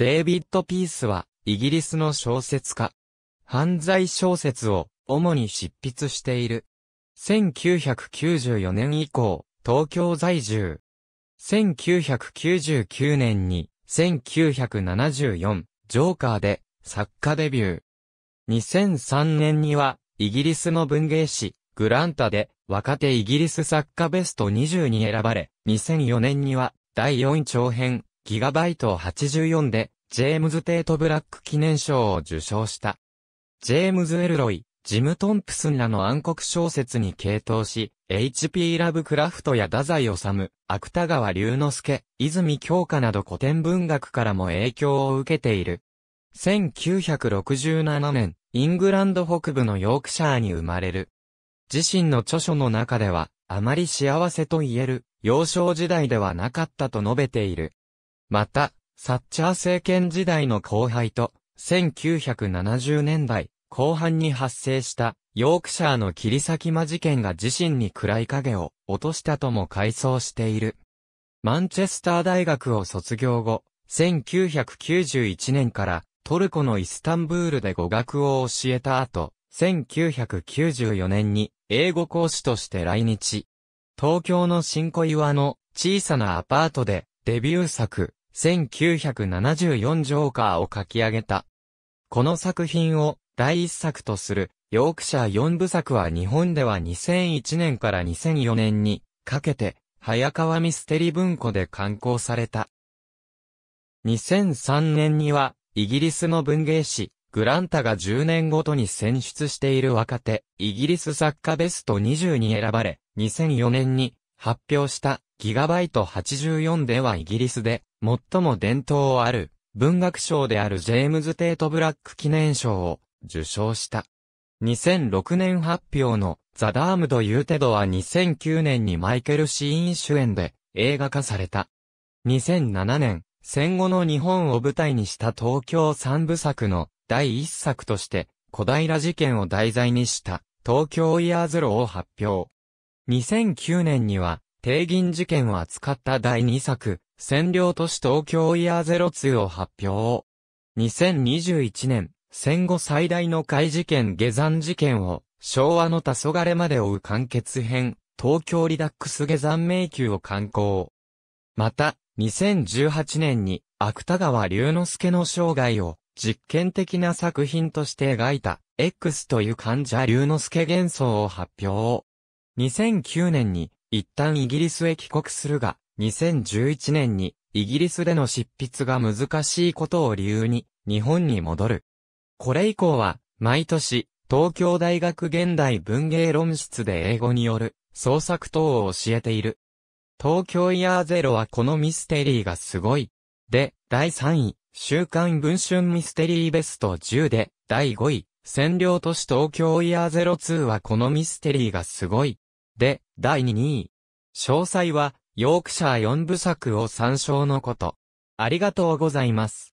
デイビッド・ピースは、イギリスの小説家。犯罪小説を、主に執筆している。1994年以降、東京在住。1999年に、1974、ジョーカーで、作家デビュー。2003年には、イギリスの文芸誌、グランタで、若手イギリス作家ベスト20に選ばれ、2004年には、第4長編、ギガバイを84で、ジェームズ・テート・ブラック記念賞を受賞した。ジェームズ・エルロイ、ジム・トンプスンらの暗黒小説に傾倒し、H.P. ラブクラフトや太宰治、芥川龍之介、泉京香など古典文学からも影響を受けている。1967年、イングランド北部のヨークシャーに生まれる。自身の著書の中では、あまり幸せと言える、幼少時代ではなかったと述べている。また、サッチャー政権時代の後輩と、1970年代後半に発生したヨークシャーの切り裂き魔事件が自身に暗い影を落としたとも回想している。マンチェスター大学を卒業後、1991年からトルコのイスタンブールで語学を教えた後、1994年に英語講師として来日。東京の新小岩の小さなアパートでデビュー作、1974ジョーカーを書き上げた。この作品を第一作とするヨークシャー4部作は日本では2001年から2004年にかけて早川ミステリ文庫で刊行された。2003年にはイギリスの文芸誌グランタが10年ごとに選出している若手イギリス作家ベスト20に選ばれ2004年に発表したギガバイト84ではイギリスで最も伝統ある文学賞であるジェームズ・テート・ブラック記念賞を受賞した。2006年発表のザ・ダームド・ユーテドは2009年にマイケル・シーン主演で映画化された。2007年、戦後の日本を舞台にした東京三部作の第一作として小平事件を題材にした東京イヤーズローを発表。2009年には帝銀事件を扱った第2作、占領都市東京イヤー02を発表。2021年、戦後最大の怪事件下山事件を、昭和の黄昏まで追う完結編、東京リダックス下山迷宮を刊行。また、2018年に、芥川龍之介の生涯を、実験的な作品として描いた、X という患者龍之介幻想を発表。2009年に、一旦イギリスへ帰国するが、2011年にイギリスでの執筆が難しいことを理由に日本に戻る。これ以降は毎年東京大学現代文芸論室で英語による創作等を教えている。東京イヤーゼロはこのミステリーがすごい。で、第3位、週刊文春ミステリーベスト10で、第5位、占領都市東京イヤーゼロ2はこのミステリーがすごい。で、第2位。詳細は、ヨークシャー4部作を参照のこと。ありがとうございます。